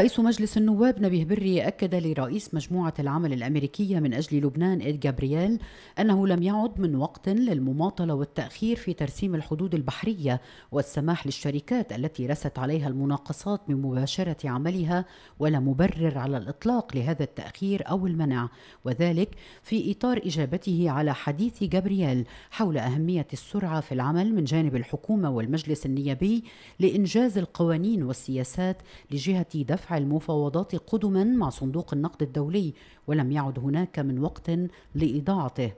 رئيس مجلس النواب نبيه بري أكد لرئيس مجموعة العمل الأمريكية من أجل لبنان إد جابرييل أنه لم يعد من وقت للمماطلة والتأخير في ترسيم الحدود البحرية والسماح للشركات التي رست عليها المناقصات بمباشرة عملها ولا مبرر على الإطلاق لهذا التأخير أو المنع وذلك في إطار إجابته على حديث جابرييل حول أهمية السرعة في العمل من جانب الحكومة والمجلس النيابي لإنجاز القوانين والسياسات لجهة دفع المفاوضات قدما مع صندوق النقد الدولي ولم يعد هناك من وقت لإضاعته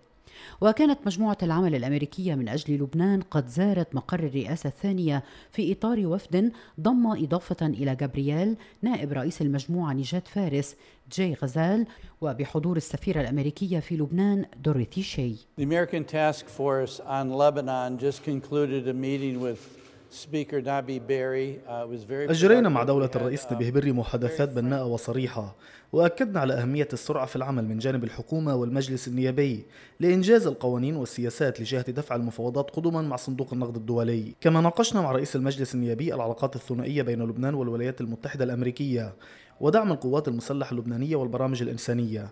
وكانت مجموعة العمل الأمريكية من أجل لبنان قد زارت مقر الرئاسة الثانية في إطار وفد ضم إضافة إلى جابرييل نائب رئيس المجموعة نجات فارس جاي غزال وبحضور السفيرة الأمريكية في لبنان دوريثي شي The American Task Force on Lebanon just concluded a meeting with Uh, أجرينا مع دولة uh, الرئيس نبيه بري محادثات بناءة وصريحة وأكدنا على أهمية السرعة في العمل من جانب الحكومة والمجلس النيابي لإنجاز القوانين والسياسات لجهة دفع المفاوضات قدما مع صندوق النقد الدولي كما ناقشنا مع رئيس المجلس النيابي العلاقات الثنائية بين لبنان والولايات المتحدة الأمريكية ودعم القوات المسلحة اللبنانية والبرامج الإنسانية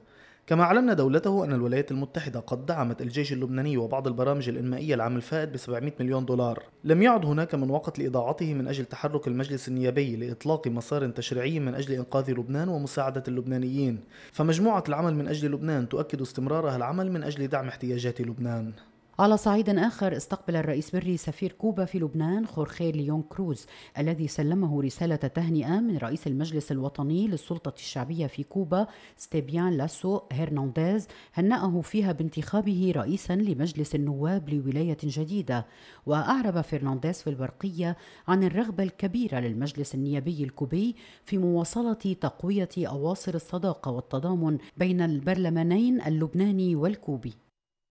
كما أعلن دولته أن الولايات المتحدة قد دعمت الجيش اللبناني وبعض البرامج الإنمائية العام الفائت ب 700 مليون دولار لم يعد هناك من وقت لإضاعته من أجل تحرك المجلس النيابي لإطلاق مسار تشريعي من أجل إنقاذ لبنان ومساعدة اللبنانيين فمجموعة العمل من أجل لبنان تؤكد استمرارها العمل من أجل دعم احتياجات لبنان على صعيد آخر استقبل الرئيس بري سفير كوبا في لبنان خورخي ليون كروز الذي سلمه رسالة تهنئة من رئيس المجلس الوطني للسلطة الشعبية في كوبا ستيبيان لاسو هرنانديز هنأه فيها بانتخابه رئيسا لمجلس النواب لولاية جديدة وأعرب فرنانديز في البرقية عن الرغبة الكبيرة للمجلس النيابي الكوبي في مواصلة تقوية أواصر الصداقة والتضامن بين البرلمانين اللبناني والكوبي